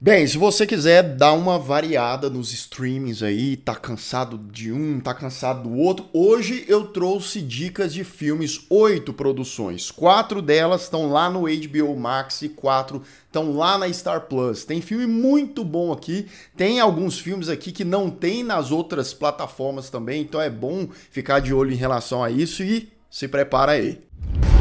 Bem, se você quiser dar uma variada nos streamings aí, tá cansado de um, tá cansado do outro, hoje eu trouxe dicas de filmes, oito produções. Quatro delas estão lá no HBO Max e quatro estão lá na Star Plus. Tem filme muito bom aqui, tem alguns filmes aqui que não tem nas outras plataformas também, então é bom ficar de olho em relação a isso e se prepara aí. Música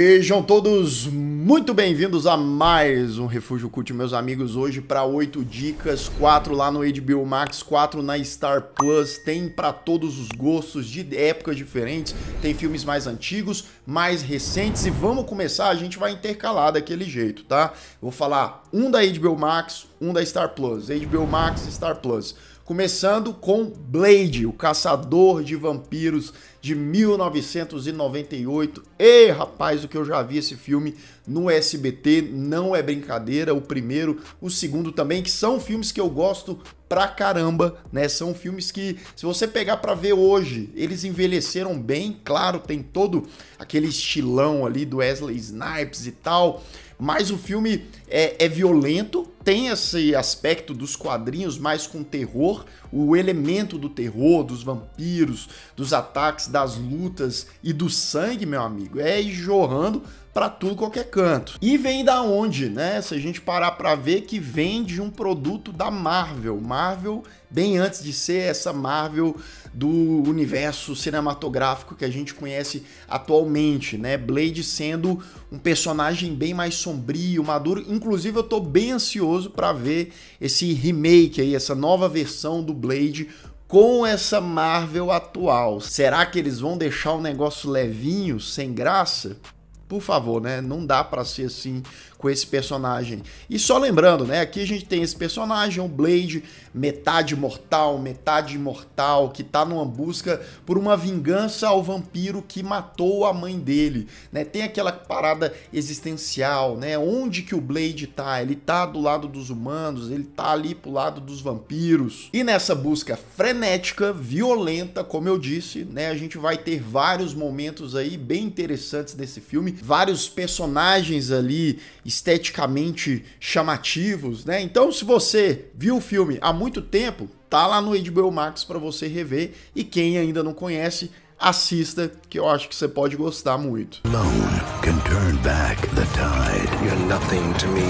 Sejam todos muito bem-vindos a mais um Refúgio Cult, meus amigos. Hoje para oito dicas, quatro lá no HBO Max, quatro na Star Plus. Tem para todos os gostos, de épocas diferentes. Tem filmes mais antigos, mais recentes e vamos começar, a gente vai intercalar daquele jeito, tá? Vou falar um da HBO Max, um da Star Plus. HBO Max, Star Plus começando com Blade, o caçador de vampiros de 1998. Ei, rapaz, o que eu já vi esse filme no SBT não é brincadeira, o primeiro, o segundo também, que são filmes que eu gosto pra caramba, né? São filmes que se você pegar para ver hoje, eles envelheceram bem, claro, tem todo aquele estilão ali do Wesley Snipes e tal mas o filme é, é, violento, tem esse aspecto dos quadrinhos mais com terror, o elemento do terror, dos vampiros, dos ataques, das lutas e do sangue, meu amigo, é jorrando para tudo qualquer canto. E vem da onde, né? Se a gente parar para ver que vem de um produto da Marvel. Marvel, bem antes de ser essa Marvel do universo cinematográfico que a gente conhece atualmente, né? Blade sendo um personagem bem mais sombrio, maduro. Inclusive, eu tô bem ansioso para ver esse remake aí, essa nova versão do Blade com essa Marvel atual. Será que eles vão deixar o um negócio levinho, sem graça? por favor, né? Não dá para ser assim com esse personagem. E só lembrando, né? Aqui a gente tem esse personagem, o Blade, metade mortal, metade imortal, que tá numa busca por uma vingança ao vampiro que matou a mãe dele, né? Tem aquela parada existencial, né? Onde que o Blade tá? Ele tá do lado dos humanos, ele tá ali pro lado dos vampiros. E nessa busca frenética, violenta, como eu disse, né? A gente vai ter vários momentos aí bem interessantes desse filme vários personagens ali esteticamente chamativos, né? Então, se você viu o filme há muito tempo, tá lá no HBO Max para você rever e quem ainda não conhece, assista que eu acho que você pode gostar muito. can turn back the tide. You're nothing to me.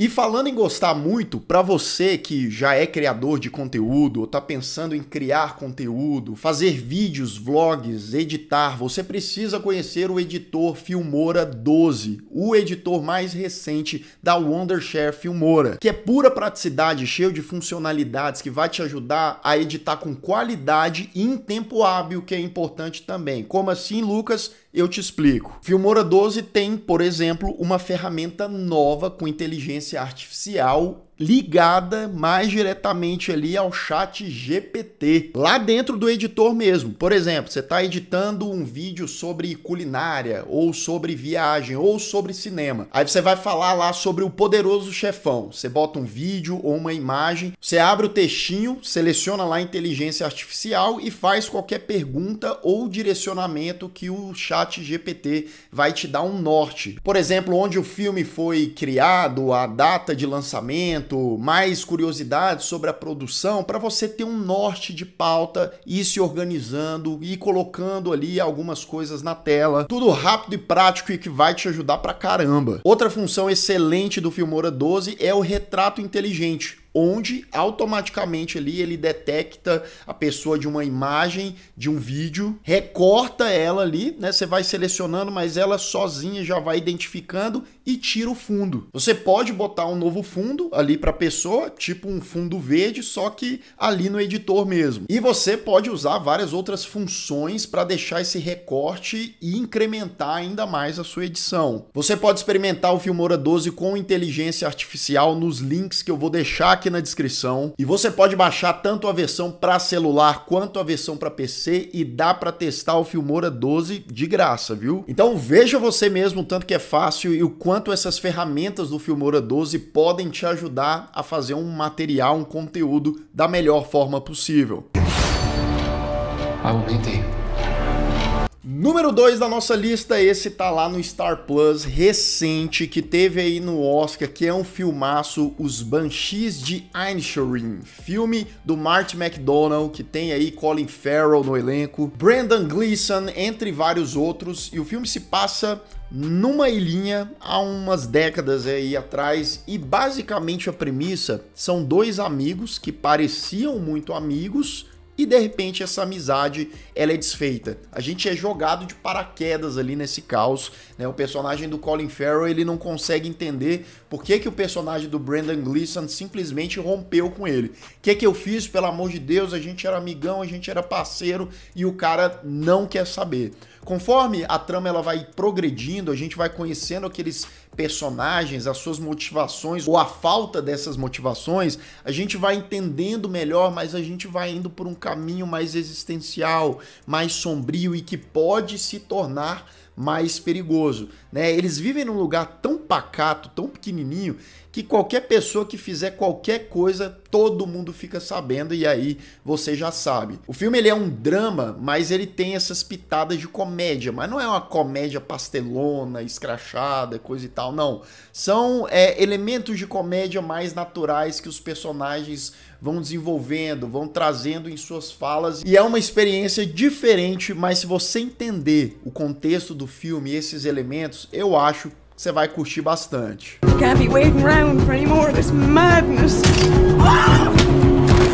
E falando em gostar muito, para você que já é criador de conteúdo ou tá pensando em criar conteúdo, fazer vídeos, vlogs, editar, você precisa conhecer o editor Filmora 12, o editor mais recente da Wondershare Filmora, que é pura praticidade, cheio de funcionalidades que vai te ajudar a editar com qualidade e em tempo hábil, que é importante também. Como assim, Lucas? Eu te explico. Filmora 12 tem, por exemplo, uma ferramenta nova com inteligência artificial ligada mais diretamente ali ao chat GPT, lá dentro do editor mesmo. Por exemplo, você está editando um vídeo sobre culinária, ou sobre viagem, ou sobre cinema. Aí você vai falar lá sobre o poderoso chefão. Você bota um vídeo ou uma imagem, você abre o textinho, seleciona lá a inteligência artificial e faz qualquer pergunta ou direcionamento que o chat GPT vai te dar um norte. Por exemplo, onde o filme foi criado, a data de lançamento, mais curiosidades sobre a produção, para você ter um norte de pauta, ir se organizando e colocando ali algumas coisas na tela. Tudo rápido e prático e que vai te ajudar pra caramba. Outra função excelente do Filmora 12 é o retrato inteligente onde automaticamente ali ele detecta a pessoa de uma imagem, de um vídeo, recorta ela ali, né? Você vai selecionando, mas ela sozinha já vai identificando e tira o fundo. Você pode botar um novo fundo ali para a pessoa, tipo um fundo verde, só que ali no editor mesmo. E você pode usar várias outras funções para deixar esse recorte e incrementar ainda mais a sua edição. Você pode experimentar o Filmora 12 com inteligência artificial nos links que eu vou deixar aqui na descrição e você pode baixar tanto a versão para celular quanto a versão para PC e dá para testar o Filmora 12 de graça, viu? Então veja você mesmo o tanto que é fácil e o quanto essas ferramentas do Filmora 12 podem te ajudar a fazer um material, um conteúdo da melhor forma possível. Número 2 da nossa lista, esse tá lá no Star Plus, recente, que teve aí no Oscar, que é um filmaço, Os Banshees de Inisherin, filme do Martin McDonald, que tem aí Colin Farrell no elenco, Brandon Gleeson, entre vários outros, e o filme se passa numa ilhinha há umas décadas aí atrás e basicamente a premissa são dois amigos que pareciam muito amigos e de repente essa amizade ela é desfeita. A gente é jogado de paraquedas ali nesse caos, né? O personagem do Colin Farrell, ele não consegue entender por que, que o personagem do Brandon Gleeson simplesmente rompeu com ele. O que que eu fiz? Pelo amor de Deus, a gente era amigão, a gente era parceiro e o cara não quer saber. Conforme a trama ela vai progredindo, a gente vai conhecendo aqueles personagens, as suas motivações ou a falta dessas motivações, a gente vai entendendo melhor, mas a gente vai indo por um caminho mais existencial, mais sombrio e que pode se tornar mais perigoso, né? Eles vivem num lugar tão pacato, tão pequenininho, que qualquer pessoa que fizer qualquer coisa, todo mundo fica sabendo e aí você já sabe. O filme ele é um drama, mas ele tem essas pitadas de comédia, mas não é uma comédia pastelona, escrachada, coisa e tal. Não. São é, elementos de comédia mais naturais que os personagens vão desenvolvendo, vão trazendo em suas falas. E é uma experiência diferente, mas se você entender o contexto do filme e esses elementos, eu acho que você vai curtir bastante. Can't be waiting around for any more of this madness. Ah!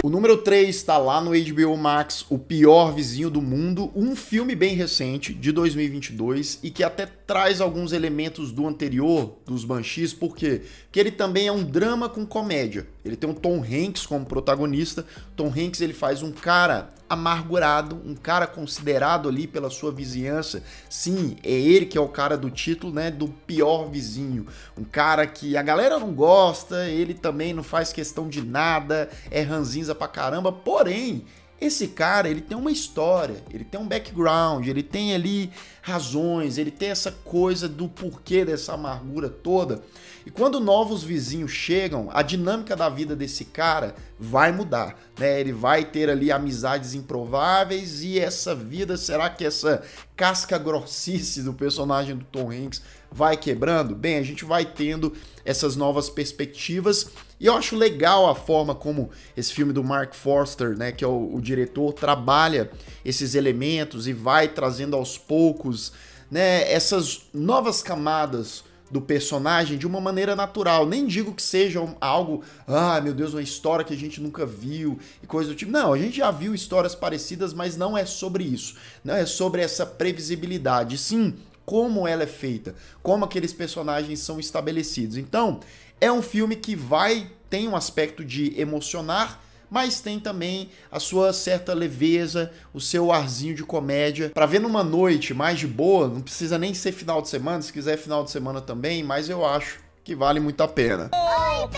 O número 3 está lá no HBO Max, O Pior Vizinho do Mundo, um filme bem recente, de 2022, e que até traz alguns elementos do anterior, dos Banshees, por quê? Porque ele também é um drama com comédia. Ele tem um Tom Hanks como protagonista. Tom Hanks ele faz um cara amargurado, um cara considerado ali pela sua vizinhança. Sim, é ele que é o cara do título, né, do pior vizinho. Um cara que a galera não gosta, ele também não faz questão de nada, é ranzinza pra caramba, porém, esse cara, ele tem uma história, ele tem um background, ele tem ali razões, ele tem essa coisa do porquê dessa amargura toda. E quando novos vizinhos chegam, a dinâmica da vida desse cara vai mudar, né? Ele vai ter ali amizades improváveis e essa vida, será que essa casca grossice do personagem do Tom Hanks vai quebrando? Bem, a gente vai tendo essas novas perspectivas e eu acho legal a forma como esse filme do Mark Forster, né, que é o, o diretor, trabalha esses elementos e vai trazendo aos poucos, né, essas novas camadas do personagem de uma maneira natural. Nem digo que seja algo, ah, meu Deus, uma história que a gente nunca viu e coisa do tipo. Não, a gente já viu histórias parecidas, mas não é sobre isso. Não é sobre essa previsibilidade. Sim, como ela é feita, como aqueles personagens são estabelecidos. Então, é um filme que vai tem um aspecto de emocionar mas tem também a sua certa leveza, o seu arzinho de comédia. Para ver numa noite mais de boa, não precisa nem ser final de semana, se quiser final de semana também, mas eu acho que vale muito a pena. Oi,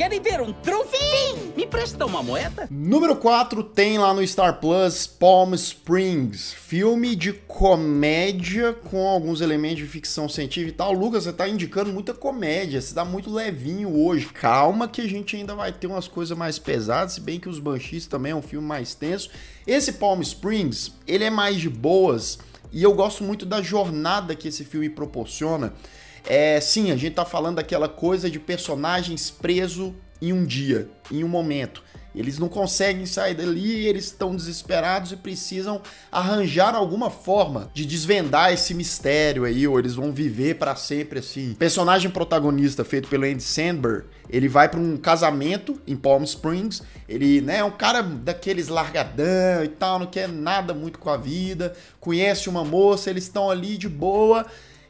Querem ver um truque? Sim! Me presta uma moeda? Número 4 tem lá no Star Plus Palm Springs, filme de comédia com alguns elementos de ficção científica e tal. Lucas, você tá indicando muita comédia, você tá muito levinho hoje. Calma que a gente ainda vai ter umas coisas mais pesadas, se bem que Os Banshees também é um filme mais tenso. Esse Palm Springs, ele é mais de boas e eu gosto muito da jornada que esse filme proporciona. É, sim, a gente tá falando daquela coisa de personagens preso em um dia, em um momento. Eles não conseguem sair dali, eles estão desesperados e precisam arranjar alguma forma de desvendar esse mistério aí, ou eles vão viver para sempre assim. personagem protagonista feito pelo Andy Samberg, ele vai para um casamento em Palm Springs, ele, né, é um cara daqueles largadão e tal, não quer nada muito com a vida, conhece uma moça, eles estão ali de boa,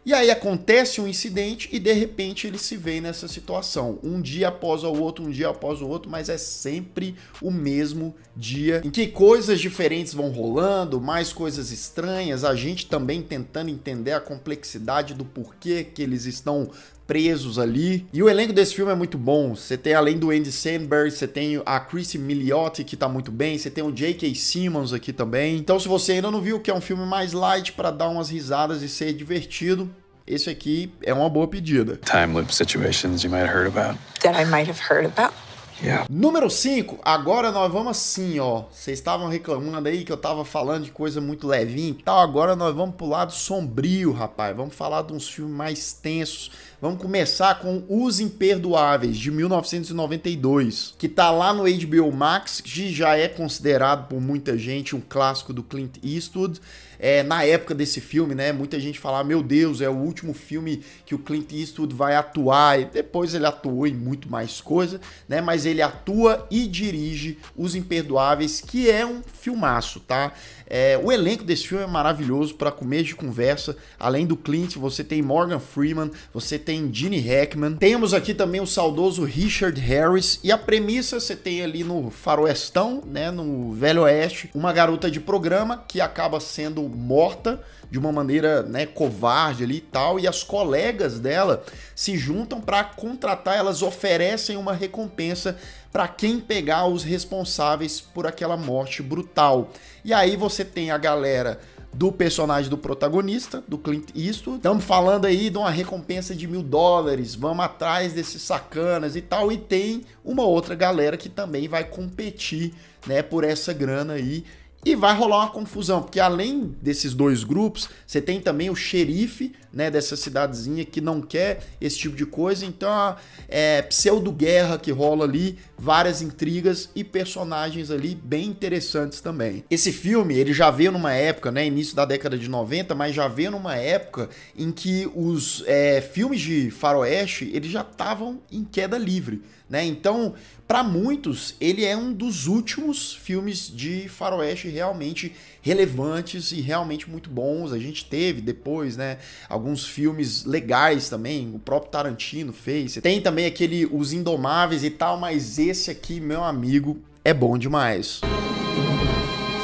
e aí acontece um incidente e de repente ele se vê nessa situação, um dia após o outro, um dia após o outro, mas é sempre o mesmo dia em que coisas diferentes vão rolando, mais coisas estranhas, a gente também tentando entender a complexidade do porquê que eles estão presos ali. E o elenco desse filme é muito bom. Você tem, além do Andy Samberg, você tem a Chrissy Miliotti, que tá muito bem. Você tem o J.K. Simmons aqui também. Então, se você ainda não viu, que é um filme mais light para dar umas risadas e ser divertido, esse aqui é uma boa pedida. Time loop situations you might have heard about. That I might have heard about. Yeah. Número 5, agora nós vamos assim, ó. Vocês estavam reclamando aí que eu tava falando de coisa muito levinha e tal. Agora nós vamos pro lado sombrio, rapaz. Vamos falar de uns filmes mais tensos. Vamos começar com Os Imperdoáveis, de 1992, que tá lá no HBO Max, que já é considerado por muita gente um clássico do Clint Eastwood é, na época desse filme, né? Muita gente falava, meu Deus, é o último filme que o Clint Eastwood vai atuar. E depois ele atuou em muito mais coisa, né? Mas ele atua e dirige Os Imperdoáveis, que é um filmaço, tá? É, o elenco desse filme é maravilhoso para comer de conversa. Além do Clint, você tem Morgan Freeman, você tem Gene Hackman. Temos aqui também o saudoso Richard Harris. E a premissa você tem ali no faroestão, né, no velho oeste, uma garota de programa que acaba sendo morta de uma maneira né, covarde ali e tal, e as colegas dela se juntam para contratar, elas oferecem uma recompensa para quem pegar os responsáveis por aquela morte brutal. E aí você tem a galera do personagem do protagonista, do Clint Eastwood. Estamos falando aí de uma recompensa de mil dólares, vamos atrás desses sacanas e tal. E tem uma outra galera que também vai competir, né, por essa grana aí. E vai rolar uma confusão, porque além desses dois grupos, você tem também o xerife né, dessa cidadezinha que não quer esse tipo de coisa. Então, é pseudo-guerra que rola ali, várias intrigas e personagens ali bem interessantes também. Esse filme, ele já veio numa época, né, início da década de 90, mas já veio numa época em que os é, filmes de faroeste, eles já estavam em queda livre, né? Então, para muitos, ele é um dos últimos filmes de faroeste realmente relevantes e realmente muito bons. A gente teve depois, né, alguns filmes legais também, o próprio Tarantino fez. Tem também aquele Os Indomáveis e tal, mas esse aqui, meu amigo, é bom demais.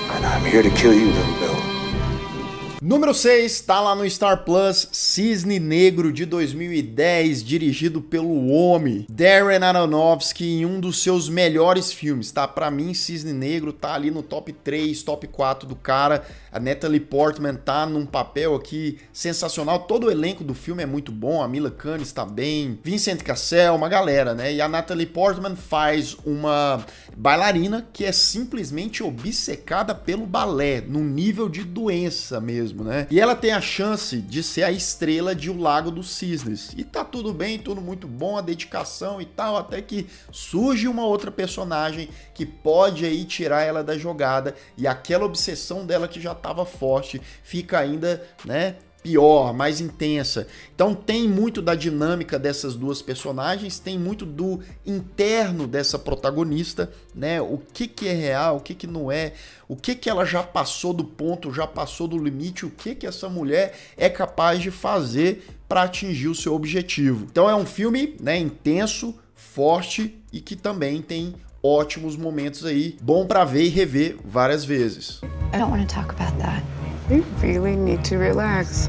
And I'm here to kill you, Número 6 está lá no Star Plus, Cisne Negro de 2010, dirigido pelo homem Darren Aronofsky em um dos seus melhores filmes, tá? Para mim, Cisne Negro tá ali no top 3, top 4 do cara. A Natalie Portman tá num papel aqui sensacional. Todo o elenco do filme é muito bom, a Mila Kunis tá bem, Vincent Cassel, uma galera, né? E a Natalie Portman faz uma bailarina que é simplesmente obcecada pelo balé, num nível de doença mesmo mesmo, né? E ela tem a chance de ser a estrela de O Lago dos Cisnes. E tá tudo bem, tudo muito bom, a dedicação e tal, até que surge uma outra personagem que pode aí tirar ela da jogada e aquela obsessão dela que já tava forte fica ainda, né, pior, mais intensa. Então tem muito da dinâmica dessas duas personagens, tem muito do interno dessa protagonista, né? O que que é real, o que que não é, o que que ela já passou do ponto, já passou do limite, o que que essa mulher é capaz de fazer para atingir o seu objetivo. Então é um filme, né, intenso, forte e que também tem ótimos momentos aí, bom para ver e rever várias vezes. I don't want to talk about that. You really need to relax.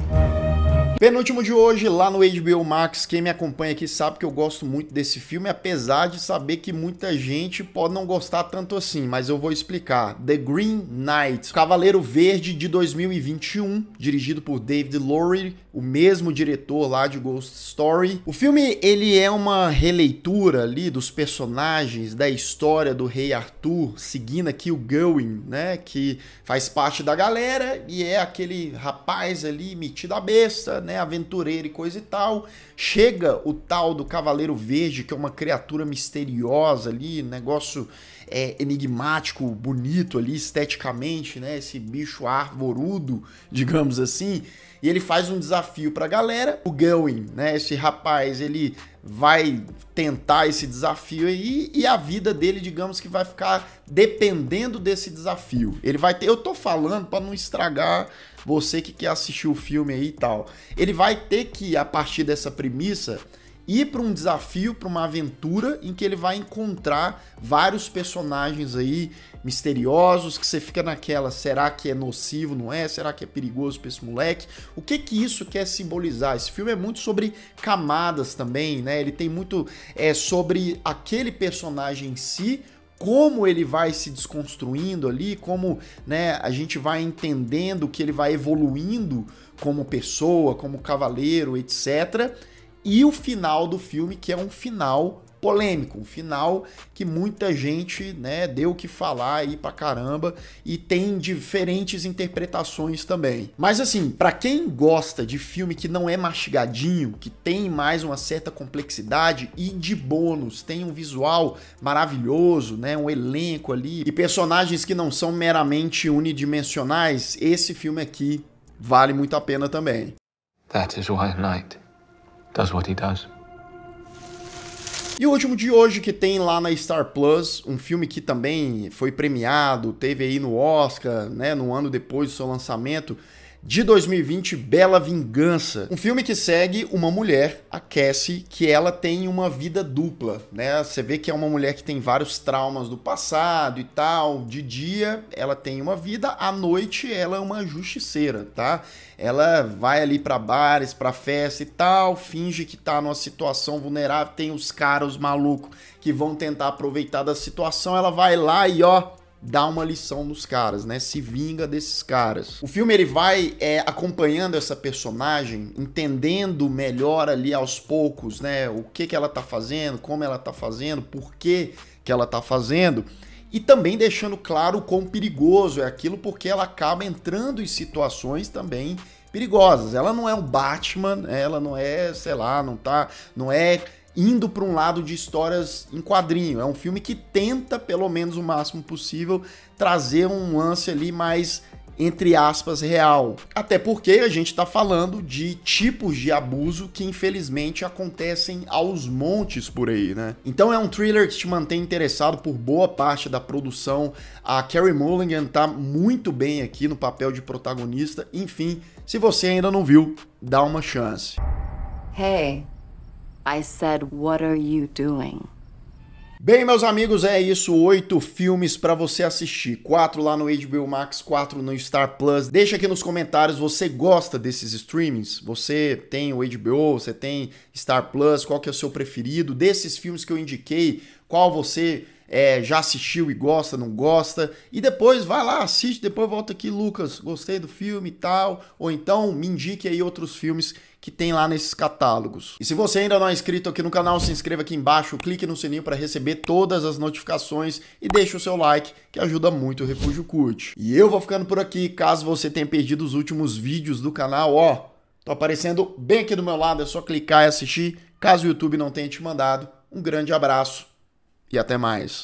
Penúltimo de hoje, lá no HBO Max, quem me acompanha aqui sabe que eu gosto muito desse filme, apesar de saber que muita gente pode não gostar tanto assim, mas eu vou explicar. The Green Knight, Cavaleiro Verde de 2021, dirigido por David Lowery, o mesmo diretor lá de Ghost Story. O filme, ele é uma releitura ali dos personagens, da história do rei Arthur, seguindo aqui o Gawain, né, que faz parte da galera e é aquele rapaz ali metido a besta, né, aventureira e coisa e tal. Chega o tal do Cavaleiro Verde, que é uma criatura misteriosa ali, negócio é, enigmático, bonito ali esteticamente, né, esse bicho arvorudo, digamos assim. E ele faz um desafio pra galera. O Going, né, esse rapaz, ele vai tentar esse desafio aí e a vida dele, digamos que vai ficar dependendo desse desafio. Ele vai ter, eu tô falando para não estragar você que quer assistir o filme aí e tal. Ele vai ter que, a partir dessa premissa, ir para um desafio, para uma aventura em que ele vai encontrar vários personagens aí misteriosos que você fica naquela, será que é nocivo, não é? Será que é perigoso para esse moleque? O que que isso quer simbolizar? Esse filme é muito sobre camadas também, né? Ele tem muito é sobre aquele personagem em si, como ele vai se desconstruindo ali, como né, a gente vai entendendo que ele vai evoluindo como pessoa, como cavaleiro, etc. E o final do filme, que é um final polêmico, um final que muita gente, né, deu o que falar aí pra caramba e tem diferentes interpretações também. Mas assim, para quem gosta de filme que não é mastigadinho, que tem mais uma certa complexidade e de bônus, tem um visual maravilhoso, né, um elenco ali e personagens que não são meramente unidimensionais, esse filme aqui vale muito a pena também. That is why Knight does what he does. E o último de hoje que tem lá na Star Plus, um filme que também foi premiado, teve aí no Oscar, né, no ano depois do seu lançamento, de 2020, Bela Vingança. Um filme que segue uma mulher, a Cassie, que ela tem uma vida dupla, né? Você vê que é uma mulher que tem vários traumas do passado e tal. De dia ela tem uma vida, à noite ela é uma justiceira, tá? Ela vai ali para bares, para festa e tal, finge que tá numa situação vulnerável, tem os caras malucos que vão tentar aproveitar da situação, ela vai lá e ó, dá uma lição nos caras, né? Se vinga desses caras. O filme ele vai é, acompanhando essa personagem, entendendo melhor ali aos poucos, né? O que que ela tá fazendo, como ela tá fazendo, por que que ela tá fazendo. E também deixando claro o quão perigoso é aquilo, porque ela acaba entrando em situações também perigosas. Ela não é um Batman, né? ela não é, sei lá, não tá, não é indo para um lado de histórias em quadrinho. É um filme que tenta, pelo menos o máximo possível, trazer um lance ali mais entre aspas real. Até porque a gente está falando de tipos de abuso que infelizmente acontecem aos montes por aí, né? Então é um thriller que te mantém interessado por boa parte da produção. A Carrie Mulligan tá muito bem aqui no papel de protagonista. Enfim, se você ainda não viu, dá uma chance. Hey, I said, What are you doing? Bem, meus amigos, é isso. Oito filmes para você assistir. Quatro lá no HBO Max, quatro no Star Plus. Deixa aqui nos comentários, você gosta desses streamings? Você tem o HBO, você tem Star Plus? Qual que é o seu preferido? Desses filmes que eu indiquei, qual você é, já assistiu e gosta, não gosta, e depois vai lá, assiste, depois volta aqui, Lucas, gostei do filme e tal, ou então me indique aí outros filmes que tem lá nesses catálogos. E se você ainda não é inscrito aqui no canal, se inscreva aqui embaixo, clique no sininho para receber todas as notificações e deixe o seu like, que ajuda muito o Refúgio Curte. E eu vou ficando por aqui, caso você tenha perdido os últimos vídeos do canal, ó, tô aparecendo bem aqui do meu lado, é só clicar e assistir, caso o YouTube não tenha te mandado. Um grande abraço e até mais.